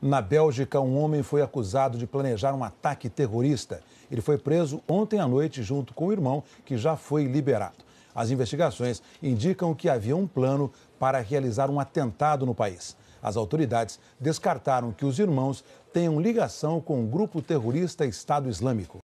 Na Bélgica, um homem foi acusado de planejar um ataque terrorista. Ele foi preso ontem à noite junto com o irmão, que já foi liberado. As investigações indicam que havia um plano para realizar um atentado no país. As autoridades descartaram que os irmãos tenham ligação com o grupo terrorista Estado Islâmico.